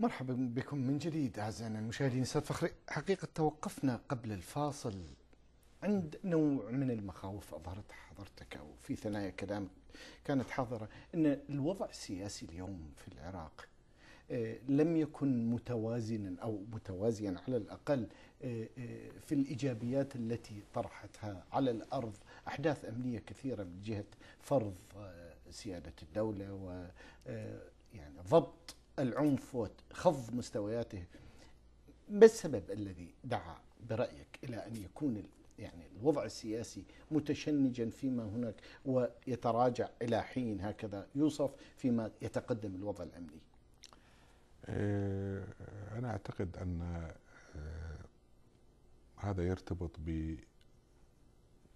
مرحبا بكم من جديد أعزائنا المشاهدين أستاذ فخري حقيقة توقفنا قبل الفاصل عند نوع من المخاوف أظهرت حضرتك أو في ثنايا كلامك كانت حاضرة أن الوضع السياسي اليوم في العراق آه، لم يكن متوازنا أو متوازيا على الأقل آه، آه، في الإيجابيات التي طرحتها على الأرض أحداث أمنية كثيرة من جهة فرض سيادة الدولة و يعني ضبط العنف وخفض مستوياته ما السبب الذي دعا برأيك إلى أن يكون يعني الوضع السياسي متشنجا فيما هناك ويتراجع إلى حين هكذا يوصف فيما يتقدم الوضع الأمني آه، أنا أعتقد أن آه، هذا يرتبط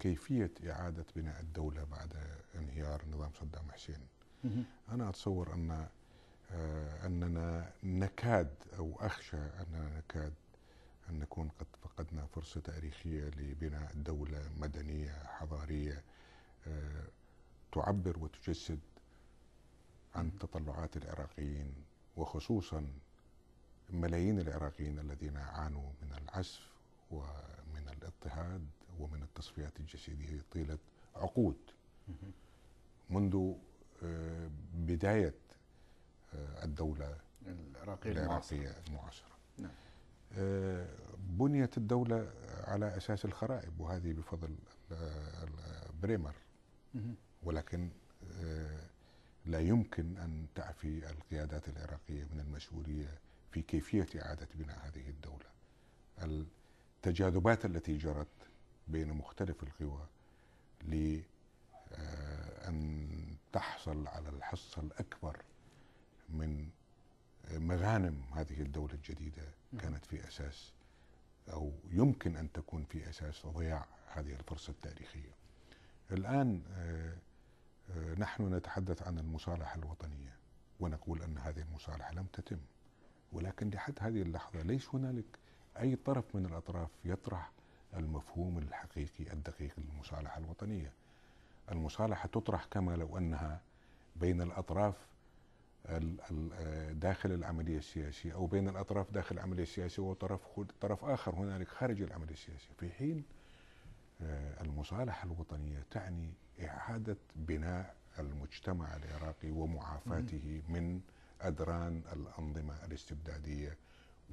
بكيفية إعادة بناء الدولة بعد انهيار نظام صدام حسين أنا أتصور أن آه، أننا نكاد أو أخشى أننا نكاد أن نكون قد فقدنا فرصة تاريخية لبناء دولة مدنية حضارية آه، تعبر وتجسد عن تطلعات العراقيين وخصوصا ملايين العراقيين الذين عانوا من العزف ومن الاضطهاد ومن التصفيات الجسدية طيلة عقود منذ آه، بداية آه، الدولة العراقية العراقية المعاصرة نعم. آه، بنيت الدولة على أساس الخرائب وهذه بفضل بريمر ولكن آه، لا يمكن أن تعفي القيادات العراقية من المسؤولية في كيفية إعادة بناء هذه الدولة التجاذبات التي جرت بين مختلف القوى لأن تحصل على الحصة الأكبر من آه، مغانم هذه الدولة الجديدة كانت في أساس أو يمكن أن تكون في أساس ضياع هذه الفرصة التاريخية الآن آه، آه، نحن نتحدث عن المصالحة الوطنية ونقول أن هذه المصالحة لم تتم ولكن لحد هذه اللحظة ليس هنالك أي طرف من الأطراف يطرح المفهوم الحقيقي الدقيق للمصالحة الوطنية المصالحة تطرح كما لو أنها بين الأطراف آه، داخل العملية السياسية أو بين الأطراف داخل العملية السياسية وطرف طرف آخر هنالك خارج العملية السياسية في حين آه، المصالحة الوطنية تعني إعادة بناء المجتمع العراقي ومعافاته من أدران الأنظمة الاستبدادية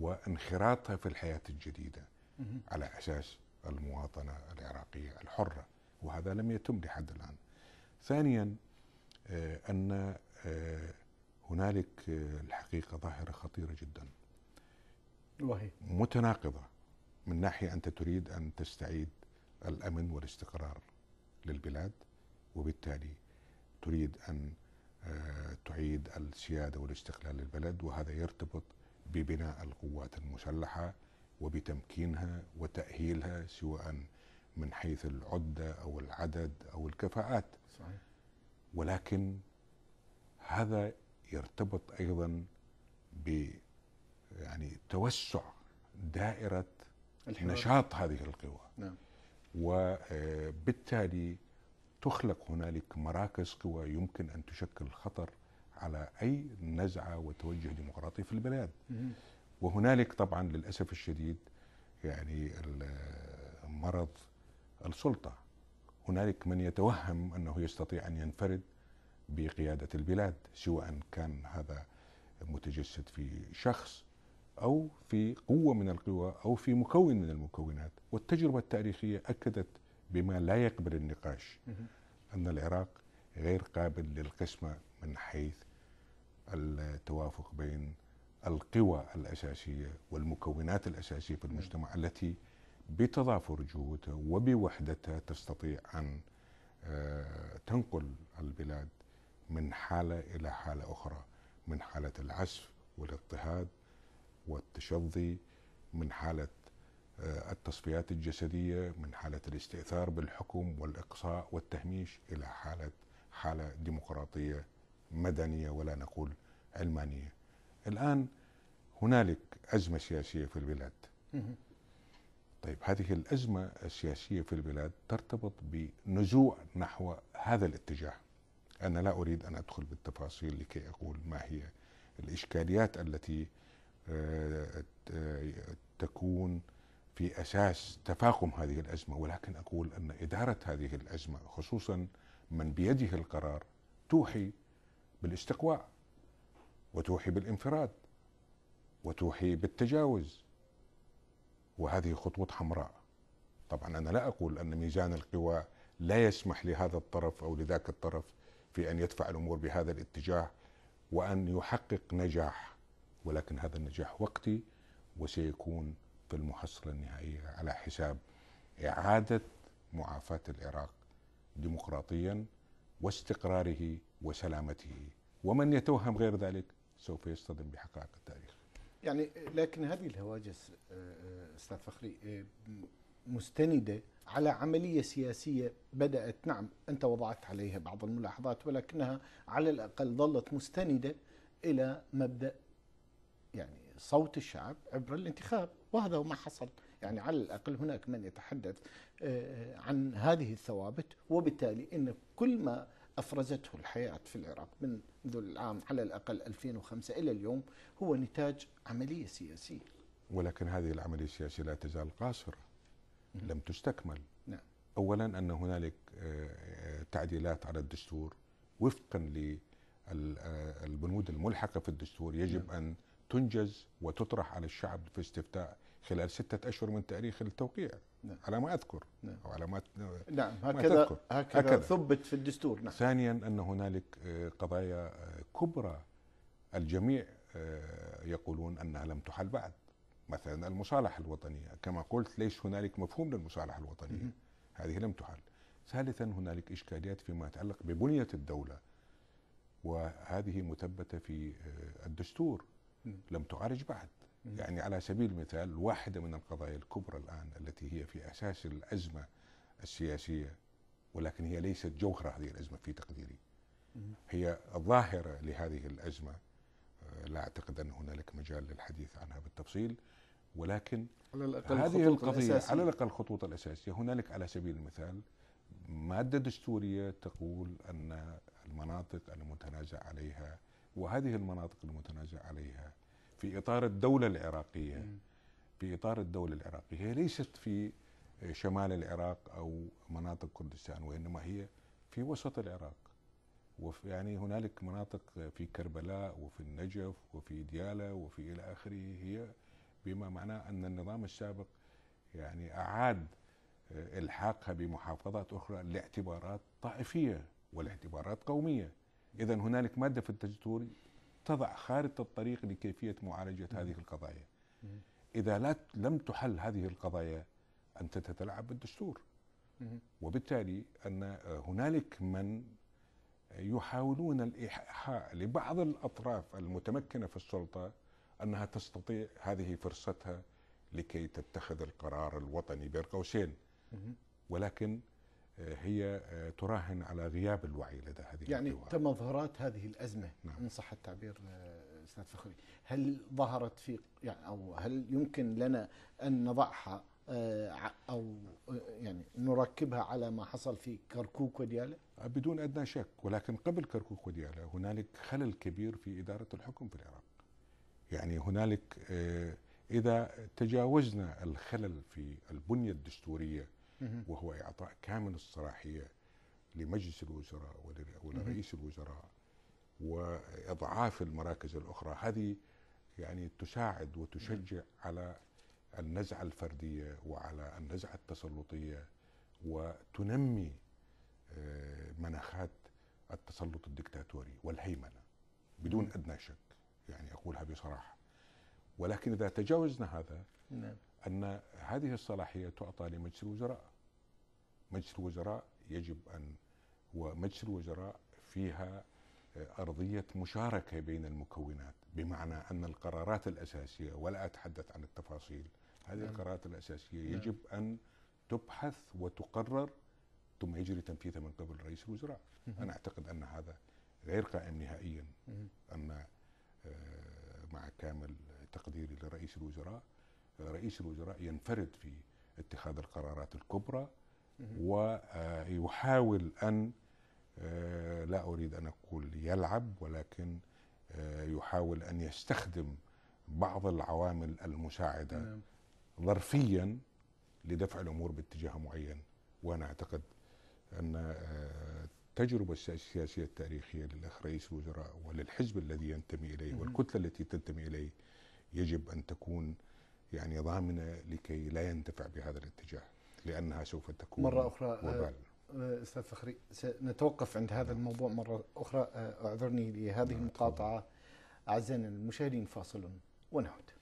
وانخراطها في الحياة الجديدة على أساس المواطنة العراقية الحرة وهذا لم يتم لحد الآن ثانيا آه، أن هنالك آه، الحقيقه ظاهره خطيره جدا وهي متناقضه من ناحيه انت تريد ان تستعيد الامن والاستقرار للبلاد وبالتالي تريد ان آه، تعيد السياده والاستقلال للبلد وهذا يرتبط ببناء القوات المسلحه وبتمكينها وتاهيلها سواء من حيث العده او العدد او الكفاءات صحيح. ولكن هذا يرتبط ايضا ب يعني توسع دائره الحوار. نشاط هذه القوى نعم. وبالتالي آه، تخلق هنالك مراكز قوى يمكن ان تشكل خطر على اي نزعه وتوجه ديمقراطي في البلاد وهنالك طبعا للاسف الشديد يعني آه، مرض السلطه هنالك من يتوهم انه يستطيع ان ينفرد بقيادة البلاد سواء كان هذا متجسد في شخص أو في قوة من القوى أو في مكون من المكونات والتجربة التاريخية أكدت بما لا يقبل النقاش أن العراق غير قابل للقسمة من حيث التوافق بين القوى الأساسية والمكونات الأساسية في المجتمع التي بتضافر جهودها وبوحدتها تستطيع أن آه، تنقل البلاد من حاله الى حاله اخرى من حاله العسف والاضطهاد والتشظي من حاله آه، التصفيات الجسديه من حاله الاستئثار بالحكم والاقصاء والتهميش الى حاله حاله ديمقراطيه مدنيه ولا نقول علمانيه. الان هنالك ازمه سياسيه في البلاد. طيب هذه الازمه السياسيه في البلاد ترتبط بنزوع نحو هذا الاتجاه. أنا لا أريد أن أدخل بالتفاصيل لكي أقول ما هي الإشكاليات التي آه، آه، تكون في أساس تفاقم هذه الأزمة ولكن أقول أن إدارة هذه الأزمة خصوصا من بيده القرار توحي بالاستقواء وتوحي بالانفراد وتوحي بالتجاوز وهذه خطوط حمراء طبعا أنا لا أقول أن ميزان القوى لا يسمح لهذا الطرف أو لذاك الطرف في أن يدفع الأمور بهذا الاتجاه وأن يحقق نجاح ولكن هذا النجاح وقتي وسيكون في المحصلة النهائية على حساب إعادة معافاة العراق ديمقراطيا واستقراره وسلامته ومن يتوهم غير ذلك سوف يصطدم بحقائق التاريخ يعني لكن هذه الهواجس استاذ فخري مستندة على عملية سياسية بدأت نعم أنت وضعت عليها بعض الملاحظات ولكنها على الأقل ظلت مستندة إلى مبدأ يعني صوت الشعب عبر الانتخاب وهذا ما حصل يعني على الأقل هناك من يتحدث آه، آه، عن هذه الثوابت وبالتالي أن كل ما أفرزته الحياة في العراق من منذ العام على الأقل 2005 إلى اليوم هو نتاج عملية سياسية ولكن هذه العملية السياسية لا تزال قاصرة لم تستكمل نعم. أولا أن هنالك آه، آه، تعديلات على الدستور وفقا للبنود آه، الملحقة في الدستور يجب نعم. أن تنجز وتطرح على الشعب في استفتاء خلال ستة أشهر من تاريخ التوقيع نعم. على ما أذكر نعم. أو على ما نعم هكذا, ما هكذا, هكذا ثبت في الدستور نعم. ثانيا أن هنالك قضايا كبرى الجميع يقولون أنها لم تحل بعد مثلا المصالحة الوطنية كما قلت ليس هنالك مفهوم للمصالحة الوطنية هذه لم تحل ثالثا هنالك إشكاليات فيما يتعلق ببنية الدولة وهذه مثبتة في آه، الدستور لم تعالج بعد يعني على سبيل المثال واحدة من القضايا الكبرى الآن التي هي في أساس الأزمة السياسية ولكن هي ليست جوهر هذه الأزمة في تقديري هي ظاهرة لهذه الأزمة لا أعتقد أن هنالك مجال للحديث عنها بالتفصيل ولكن على الأقل هذه القضية الأساسية. على الأقل الخطوط الأساسية هنالك على سبيل المثال مادة دستورية تقول أن المناطق المتنازع عليها وهذه المناطق المتنازع عليها في إطار الدولة العراقية في إطار الدولة العراقية هي ليست في شمال العراق أو مناطق كردستان وإنما هي في وسط العراق وفي يعني هنالك مناطق في كربلاء وفي النجف وفي ديالى وفي الى اخره هي بما معناه ان النظام السابق يعني اعاد آه، الحاقها بمحافظات اخرى لاعتبارات طائفيه والاعتبارات قوميه اذا هنالك ماده في الدستور تضع خارطه الطريق لكيفيه معالجه هذه القضايا اذا لا لم تحل هذه القضايا انت تتلاعب بالدستور وبالتالي ان آه، هنالك من يحاولون الإيحاء لبعض الأطراف المتمكنة في السلطة أنها تستطيع هذه فرصتها لكي تتخذ القرار الوطني بين قوسين ولكن آه، هي آه، تراهن على غياب الوعي لدى هذه يعني الدوار. تم هذه الأزمة نعم. إن صح التعبير آه، أستاذ فخري هل ظهرت في يعني أو هل يمكن لنا أن نضعها آه، او آه، يعني نركبها على ما حصل في كركوك وديالى؟ بدون ادنى شك ولكن قبل كركوك وديالى هنالك خلل كبير في اداره الحكم في العراق. يعني هنالك آه، اذا تجاوزنا الخلل في البنيه الدستوريه وهو اعطاء كامل الصلاحيه لمجلس الوزراء ولرئيس الوزراء واضعاف المراكز الاخرى هذه يعني تساعد وتشجع على النزعه الفرديه وعلى النزعه التسلطيه وتنمي آه، مناخات التسلط الدكتاتوري والهيمنه بدون ادنى شك يعني اقولها بصراحه ولكن اذا تجاوزنا هذا نعم. ان هذه الصلاحيه تعطى لمجلس الوزراء مجلس الوزراء يجب ان ومجلس الوزراء فيها آه، ارضيه مشاركه بين المكونات بمعنى ان القرارات الاساسيه ولا اتحدث عن التفاصيل هذه نعم. القرارات الاساسيه نعم. يجب ان تبحث وتقرر ثم يجري تنفيذها من قبل رئيس الوزراء انا اعتقد ان هذا غير قائم نهائيا اما آه، مع كامل تقديري لرئيس الوزراء رئيس الوزراء ينفرد في اتخاذ القرارات الكبرى ويحاول آه، ان آه، لا اريد ان اقول يلعب ولكن يحاول ان يستخدم بعض العوامل المساعده نعم. ظرفيا لدفع الامور باتجاه معين وانا اعتقد ان آه، التجربه السياسيه التاريخيه للاخ رئيس الوزراء وللحزب الذي ينتمي اليه والكتله التي تنتمي اليه يجب ان تكون يعني ضامنه لكي لا ينتفع بهذا الاتجاه لانها سوف تكون مره اخرى آه، وبال. آه، استاذ فخري سنتوقف عند هذا نعم. الموضوع مره اخرى اعذرني لهذه نعم، المقاطعه اعزائنا المشاهدين فاصل ونعود